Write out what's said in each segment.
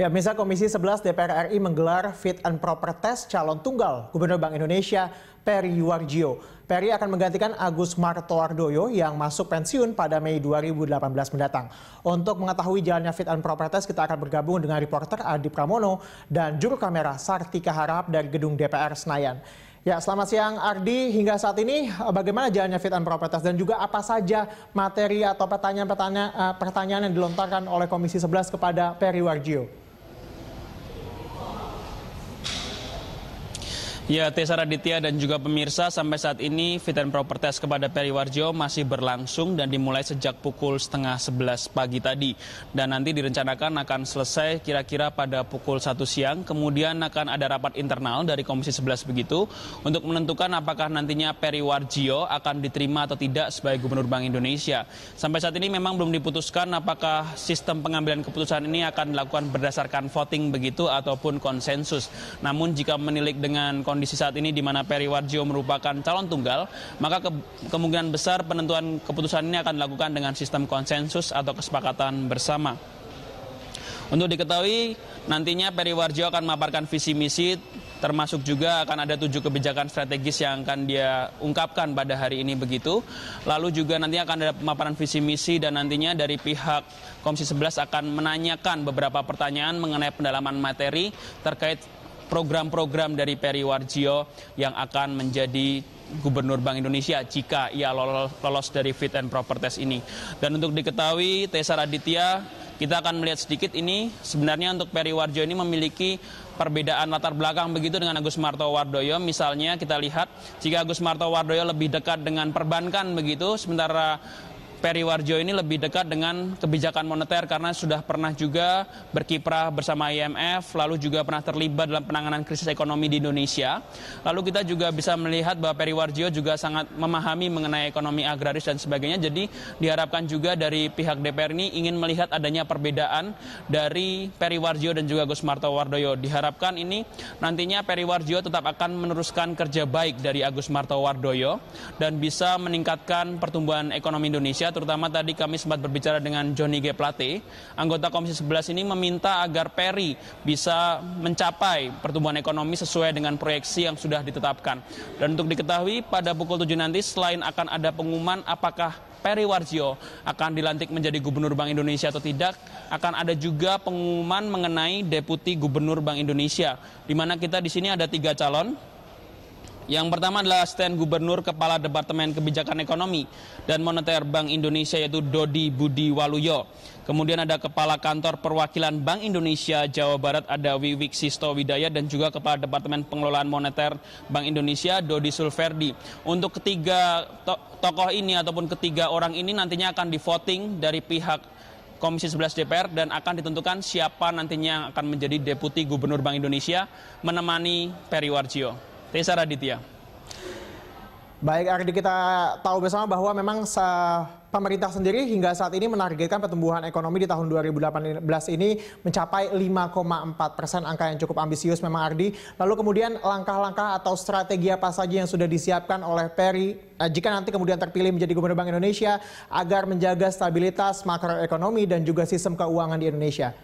Ya, misal Komisi 11 DPR RI menggelar fit and proper test calon tunggal Gubernur Bank Indonesia Peri Warjio. Peri akan menggantikan Agus Martowardoyo yang masuk pensiun pada Mei 2018 mendatang. Untuk mengetahui jalannya fit and proper test, kita akan bergabung dengan reporter Adi Pramono dan juru kamera Sartika Harap dari Gedung DPR Senayan. Ya, selamat siang Ardi. Hingga saat ini eh, bagaimana jalannya fit and proper test dan juga apa saja materi atau pertanyaan-pertanyaan eh, yang dilontarkan oleh Komisi 11 kepada Peri Warjio? Ya, Tessa Raditya dan juga pemirsa, sampai saat ini fit and proper test kepada Peri Warjo masih berlangsung dan dimulai sejak pukul setengah sebelas pagi tadi. Dan nanti direncanakan akan selesai kira-kira pada pukul satu siang, kemudian akan ada rapat internal dari Komisi 11 begitu untuk menentukan apakah nantinya Peri Warjo akan diterima atau tidak sebagai Gubernur Bank Indonesia. Sampai saat ini memang belum diputuskan apakah sistem pengambilan keputusan ini akan dilakukan berdasarkan voting begitu ataupun konsensus. Namun jika menilik dengan kondisi kondisi saat ini di mana Periwarjo merupakan calon tunggal, maka ke kemungkinan besar penentuan keputusan ini akan dilakukan dengan sistem konsensus atau kesepakatan bersama. Untuk diketahui, nantinya Periwarjo akan memaparkan visi misi termasuk juga akan ada tujuh kebijakan strategis yang akan dia ungkapkan pada hari ini begitu. Lalu juga nantinya akan ada pemaparan visi misi dan nantinya dari pihak Komisi 11 akan menanyakan beberapa pertanyaan mengenai pendalaman materi terkait program-program dari Peri Warjio yang akan menjadi Gubernur Bank Indonesia jika ia lolos dari fit and proper test ini. Dan untuk diketahui, Tessa Raditya, kita akan melihat sedikit ini sebenarnya untuk Peri Warjo ini memiliki perbedaan latar belakang begitu dengan Agus Marto Wardoyo. Misalnya kita lihat jika Agus Marto Wardoyo lebih dekat dengan perbankan begitu, sementara Peri Warjo ini lebih dekat dengan kebijakan moneter karena sudah pernah juga berkiprah bersama IMF, lalu juga pernah terlibat dalam penanganan krisis ekonomi di Indonesia. Lalu kita juga bisa melihat bahwa Peri Warjo juga sangat memahami mengenai ekonomi agraris dan sebagainya. Jadi diharapkan juga dari pihak DPR ini ingin melihat adanya perbedaan dari Peri Warjo dan juga Gus Marto Wardoyo. Diharapkan ini nantinya Peri Warjo tetap akan meneruskan kerja baik dari Agus Marto Wardoyo dan bisa meningkatkan pertumbuhan ekonomi Indonesia terutama tadi kami sempat berbicara dengan Johnny G. Plate, anggota Komisi 11 ini meminta agar Perry bisa mencapai pertumbuhan ekonomi sesuai dengan proyeksi yang sudah ditetapkan. Dan untuk diketahui pada pukul 7 nanti selain akan ada pengumuman apakah Perry Warjio akan dilantik menjadi Gubernur Bank Indonesia atau tidak, akan ada juga pengumuman mengenai Deputi Gubernur Bank Indonesia, di mana kita di sini ada tiga calon, yang pertama adalah stand gubernur kepala Departemen Kebijakan Ekonomi dan Moneter Bank Indonesia yaitu Dodi Budi Waluyo. Kemudian ada Kepala Kantor Perwakilan Bank Indonesia Jawa Barat ada Wiwik Sisto Widaya dan juga Kepala Departemen Pengelolaan Moneter Bank Indonesia Dodi Sulverdi. Untuk ketiga tokoh ini ataupun ketiga orang ini nantinya akan di voting dari pihak Komisi 11 DPR dan akan ditentukan siapa nantinya akan menjadi deputi Gubernur Bank Indonesia menemani Periwarjio. Tesa Raditya. Baik Ardi, kita tahu bersama bahwa memang pemerintah sendiri hingga saat ini menargetkan pertumbuhan ekonomi di tahun 2018 ini mencapai 5,4 persen, angka yang cukup ambisius memang Ardi. Lalu kemudian langkah-langkah atau strategi apa saja yang sudah disiapkan oleh Peri eh, jika nanti kemudian terpilih menjadi Gubernur Bank Indonesia agar menjaga stabilitas makroekonomi dan juga sistem keuangan di Indonesia?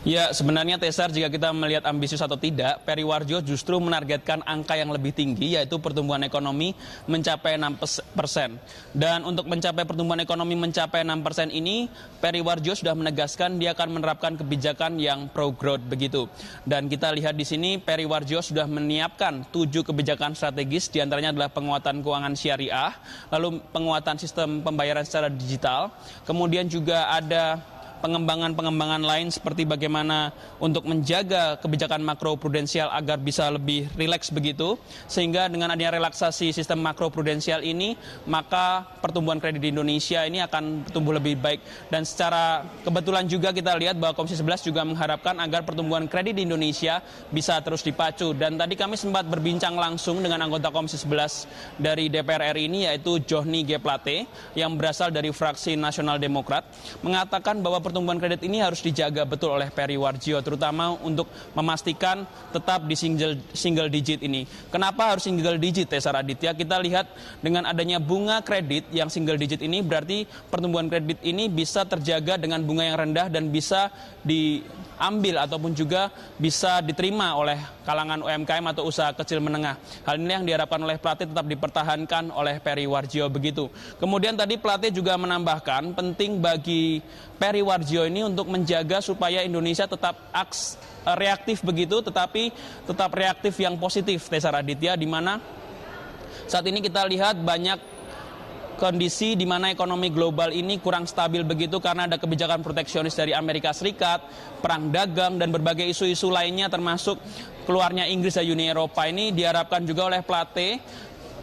Ya, sebenarnya Tesar jika kita melihat ambisius atau tidak, Peri Warjo justru menargetkan angka yang lebih tinggi yaitu pertumbuhan ekonomi mencapai 6 persen. Dan untuk mencapai pertumbuhan ekonomi mencapai 6 persen ini, Peri Warjo sudah menegaskan dia akan menerapkan kebijakan yang pro growth begitu. Dan kita lihat di sini Peri Warjo sudah menyiapkan tujuh kebijakan strategis diantaranya adalah penguatan keuangan syariah, lalu penguatan sistem pembayaran secara digital, kemudian juga ada pengembangan-pengembangan lain seperti bagaimana untuk menjaga kebijakan makro prudensial agar bisa lebih rileks begitu sehingga dengan adanya relaksasi sistem makro prudensial ini maka pertumbuhan kredit di Indonesia ini akan tumbuh lebih baik dan secara kebetulan juga kita lihat bahwa Komisi 11 juga mengharapkan agar pertumbuhan kredit di Indonesia bisa terus dipacu dan tadi kami sempat berbincang langsung dengan anggota Komisi 11 dari DPR RI ini yaitu Johnny G Plate yang berasal dari fraksi Nasional Demokrat mengatakan bahwa pertumbuhan kredit ini harus dijaga betul oleh Peri Warjio, terutama untuk memastikan tetap di single, single digit ini. Kenapa harus single digit, Tessa Raditya? Kita lihat dengan adanya bunga kredit yang single digit ini, berarti pertumbuhan kredit ini bisa terjaga dengan bunga yang rendah dan bisa di ambil ataupun juga bisa diterima oleh kalangan UMKM atau usaha kecil menengah. Hal ini yang diharapkan oleh pelatih tetap dipertahankan oleh Peri Warjio begitu. Kemudian tadi pelatih juga menambahkan penting bagi Peri Warjio ini untuk menjaga supaya Indonesia tetap aks, eh, reaktif begitu tetapi tetap reaktif yang positif Tesar Raditya di mana saat ini kita lihat banyak kondisi di mana ekonomi global ini kurang stabil begitu karena ada kebijakan proteksionis dari Amerika Serikat, perang dagang dan berbagai isu-isu lainnya termasuk keluarnya Inggris dan Uni Eropa ini diharapkan juga oleh Plate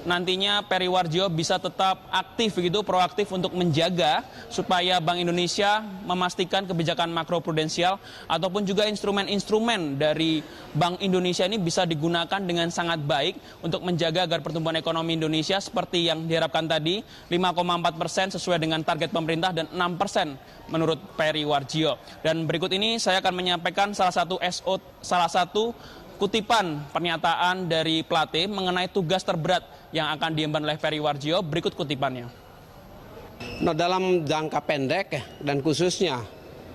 nantinya Peri Warjio bisa tetap aktif begitu proaktif untuk menjaga supaya Bank Indonesia memastikan kebijakan makroprudensial ataupun juga instrumen-instrumen dari Bank Indonesia ini bisa digunakan dengan sangat baik untuk menjaga agar pertumbuhan ekonomi Indonesia seperti yang diharapkan tadi 5,4 persen sesuai dengan target pemerintah dan 6 persen menurut Peri Warjio. Dan berikut ini saya akan menyampaikan salah satu SO salah satu kutipan pernyataan dari Plate mengenai tugas terberat yang akan diemban oleh Ferry Warjio. Berikut kutipannya. Nah, dalam jangka pendek dan khususnya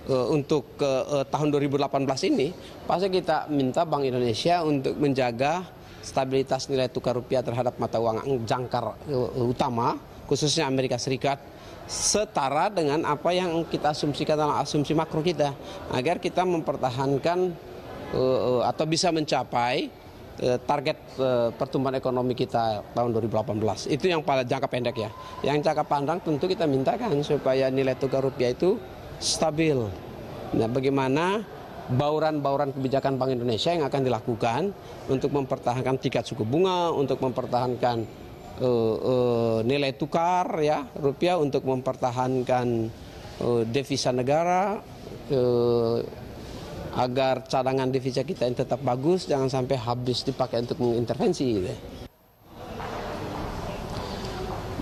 uh, untuk uh, tahun 2018 ini, pasti kita minta Bank Indonesia untuk menjaga stabilitas nilai tukar rupiah terhadap mata uang jangkar uh, utama, khususnya Amerika Serikat, setara dengan apa yang kita asumsikan dalam asumsi makro kita, agar kita mempertahankan uh, atau bisa mencapai Eh, target eh, pertumbuhan ekonomi kita tahun 2018. Itu yang pada jangka pendek ya. Yang jangka pandang tentu kita mintakan supaya nilai tukar rupiah itu stabil. Nah, bagaimana bauran-bauran kebijakan Bank Indonesia yang akan dilakukan untuk mempertahankan tingkat suku bunga, untuk mempertahankan uh, uh, nilai tukar ya rupiah, untuk mempertahankan uh, devisa negara, uh, agar cadangan devisa kita ini tetap bagus, jangan sampai habis dipakai untuk mengintervensi. Gitu. Ya.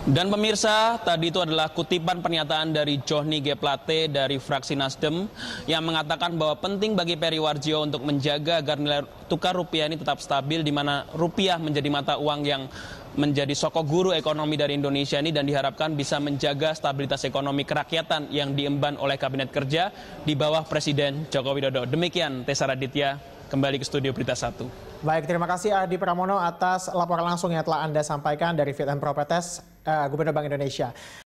Dan pemirsa, tadi itu adalah kutipan pernyataan dari Johnny G. Plate dari fraksi Nasdem yang mengatakan bahwa penting bagi Periwarjo untuk menjaga agar nilai tukar rupiah ini tetap stabil di mana rupiah menjadi mata uang yang menjadi sokok guru ekonomi dari Indonesia ini dan diharapkan bisa menjaga stabilitas ekonomi kerakyatan yang diemban oleh Kabinet Kerja di bawah Presiden Joko Widodo. Demikian Tessa Raditya kembali ke studio Berita 1. Baik, terima kasih Adi Pramono atas laporan langsung yang telah Anda sampaikan dari Fit and Properties, uh, eh, Gubernur Bank Indonesia.